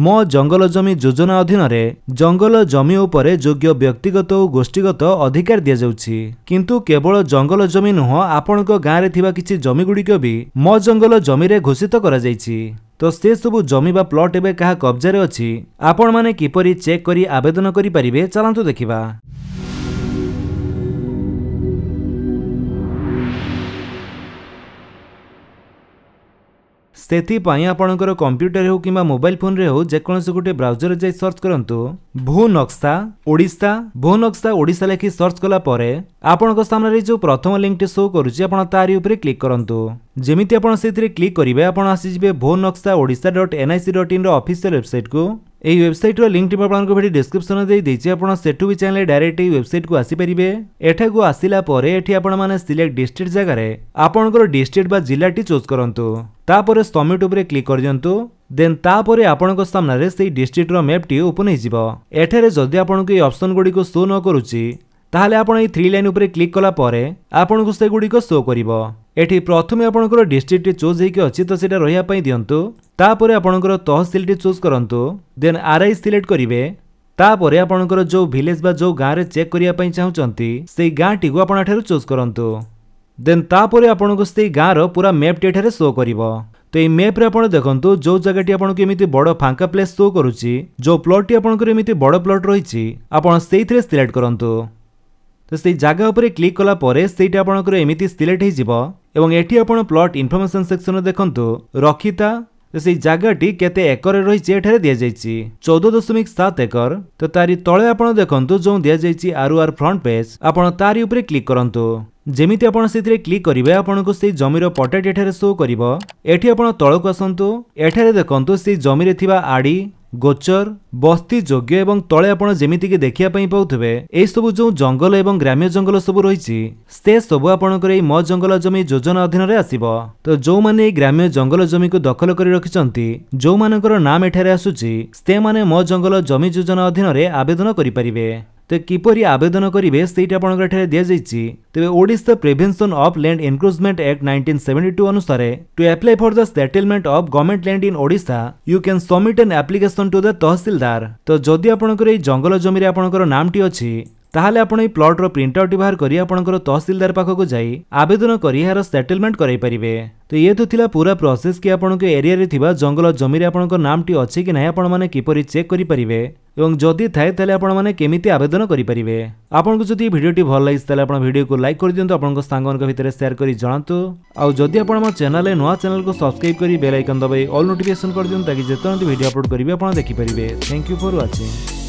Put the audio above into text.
ମୋ ଜଙ୍ଗଲ ଜମି ଯୋଜନା ଅଧୀନରେ ଜଙ୍ଗଲ ଜମି ଉପରେ ଯୋଗ୍ୟ ବ୍ୟକ୍ତିଗତ ଓ ଗୋଷ୍ଠୀଗତ ଅଧିକାର ଦିଆଯାଉଛି କିନ୍ତୁ କେବଳ ଜଙ୍ଗଲ ଜମି ନୁହଁ ଆପଣଙ୍କ ଗାଁରେ ଥିବା କିଛି ଜମିଗୁଡ଼ିକ ବି ମୋ ଜଙ୍ଗଲ ଜମିରେ ଘୋଷିତ କରାଯାଇଛି ତ ସେସବୁ ଜମି ବା ପ୍ଲଟ୍ ଏବେ କାହା କବ୍ଜାରେ ଅଛି ଆପଣମାନେ କିପରି ଚେକ୍ କରି ଆବେଦନ କରିପାରିବେ ଚାଲନ୍ତୁ ଦେଖିବା ସେଥିପାଇଁ ଆପଣଙ୍କର କମ୍ପ୍ୟୁଟର ହେଉ କିମ୍ବା ମୋବାଇଲ ଫୋନରେ ହେଉ ଯେକୌଣସି ଗୋଟିଏ ବ୍ରାଉଜର ଯାଇ ସର୍ଚ୍ଚ କରନ୍ତୁ ଭୂ ନକ୍ସା ଓଡ଼ିଶା ଭୂ ନକ୍ସା ଓଡ଼ିଶା ଲେଖି ସର୍ଚ୍ଚ କଲା ପରେ ଆପଣଙ୍କ ସାମ୍ନାରେ ଯେଉଁ ପ୍ରଥମ ଲିଙ୍କଟି ସୋ କରୁଛି ଆପଣ ତାରି ଉପରେ କ୍ଲିକ୍ କରନ୍ତୁ ଯେମିତି ଆପଣ ସେଥିରେ କ୍ଲିକ୍ କରିବେ ଆପଣ ଆସିଯିବେ Bhunaksha Odisha dot NIC dot ଇନ୍ର ଅଫିସିଆଲ ୱେବସାଇଟ୍କୁ এই ওয়েবসাইটর লিঙ্কটি মু আপনার এটি ডিসক্রিপশন দিয়েছি আপনার সেটু বি চাইলে ডাইরেক্ট এই ওয়েবসাইটকু আসিপারে এঠাকু আসিলা পরে এটি আপনার সিলেক্ট ডিস্ট্রিক্ট জায়গায় আপনার ডিস্ট্রিক্ট বা জেলাটি চুজ করতু তাপরে সমিট উপরে ক্লিক করে দিও দেন তাপরে আপনার সামনে সেই ডিস্ট্রিক্টর ম্যাপটি ওপেন হয়ে যাব এঠারে যদি আপনার এই অপসন গুড়ি শো ন করুচি তাহলে আপনার এই থ্রি লাইন উপরে ক্লিক কলাপরে আপনার সেগুড়ি শো করব এটি প্রথমে আপনার ডিস্ট্রিক্টটি চুজ হয়েকি অছি তো সেটা রহবা দিও তাপরে আপনার তহসিলটি চুজ করতু দেন আরআই সিলেক্ট করবে তাপরে আপনার যে ভিলেজ বা যে গাঁরে চেক করা চাহুমান সেই গাঁটি আপনার চুজ করতু দেন তাপরে আপনার সেই গাঁর পুরা ম্যাপটি এখানে শো করব তো এই ম্যাপ্রে আপনার দেখুন যে জায়গাটি আপনার এমনি বড় ফাঙ্কা প্লেস শো করুচি যে প্লটটি আপনার এমনি বড় প্লট রয়েছে আপনার সেইথে সিলেক্ট করতু তো সেই জায়গা উপরে ক্লিক কলা পরে সেইটা আপনার এমিতি সিলেক্ট হয়ে যাব এবং এটি আপনার প্লট ইনফরমেশন সেকশন দেখুন রক্ষিতা তো সেই জায়গাটি কেতে একরে রয়েছে এখানে দিয়া যাই চৌদ দশমিক সাত একর তো তারি তলে আপনার দেখুন যে দিয়া যাই আর আর ফ্রন্ট পেজ আপনার তারি উপরে ক্লিক করতু ଯେମିତି ଆପଣ ସେଥିରେ କ୍ଲିକ୍ କରିବେ ଆପଣଙ୍କୁ ସେଇ ଜମିର ପଟାଟି ଏଠାରେ ଶୋ କରିବ ଏଠି ଆପଣ ତଳକୁ ଆସନ୍ତୁ ଏଠାରେ ଦେଖନ୍ତୁ ସେଇ ଜମିରେ ଥିବା ଆଡ଼ି ଗୋଚର ବସ୍ତି ଯୋଗ୍ୟ ଏବଂ ତଳେ ଆପଣ ଯେମିତିକି ଦେଖିବା ପାଇଁ ପାଉଥିବେ ଏସବୁ ଯେଉଁ ଜଙ୍ଗଲ ଏବଂ ଗ୍ରାମ୍ୟ ଜଙ୍ଗଲ ସବୁ ରହିଛି ସେ ସବୁ ଆପଣଙ୍କର ଏଇ ମ ଜଙ୍ଗଲ ଜମି ଯୋଜନା ଅଧୀନରେ ଆସିବ ତ ଯେଉଁମାନେ ଏଇ ଗ୍ରାମ୍ୟ ଜଙ୍ଗଲ ଜମିକୁ ଦଖଲ କରି ରଖିଛନ୍ତି ଯେଉଁମାନଙ୍କର ନାମ ଏଠାରେ ଆସୁଛି ସେମାନେ ମ ଜଙ୍ଗଲ ଜମି ଯୋଜନା ଅଧୀନରେ ଆବେଦନ କରିପାରିବେ ତେବେ କିପରି ଆବେଦନ କରିବେ ସେଇଟା ଆପଣଙ୍କ ଏଠାରେ ଦିଆଯାଇଛି ତେବେ Odisha prevention of land encroachment act nineteen seventy two ଅନୁସାରେ to apply for the settlement of government land in Odisha you can submit an application to the tahsildar ତ ଯଦି ଆପଣଙ୍କର ଏଇ ଜଙ୍ଗଲ ଜମିରେ ଆପଣଙ୍କର ନାମଟି ଅଛି তাহলে আপনার এই প্লটর প্রিন্ট আউট ପ୍ରିଣ୍ଟଆଉଟ୍ করে আপনার তহসিলদার পাখক যাই আবেদন করে এর ଏହାର করাই পারে তো ইয়ে তো লা পুরা প্রসেস কি আপনার এরিয়ারে থাকা জঙ্গল জমিরে আপনার নামটি অছি কি না আপনার মানে কিপর চেক করে পারে এবং যদি থাকে তাহলে আপনার মানে কেমিতি আবেদন করে পারে আপনার যদি ভিডিওটি ভাল লাগে তাহলে আপনার ভিডিওকে লাইক করে দিও আপনার সাংমান ভিতরে সেয়ার করে জনাতু আদি আপনার আমার চ্যানেল নয় চ্যানেলকে সবসক্রাইব করে বেল আইকন দেবাই অল নোটিফিকেসন করে দিও তাকে যেত ভিডিও আপলোড করবে আপনার দেখিপারে থ্যাংক ইউ ফর ওয়াচিং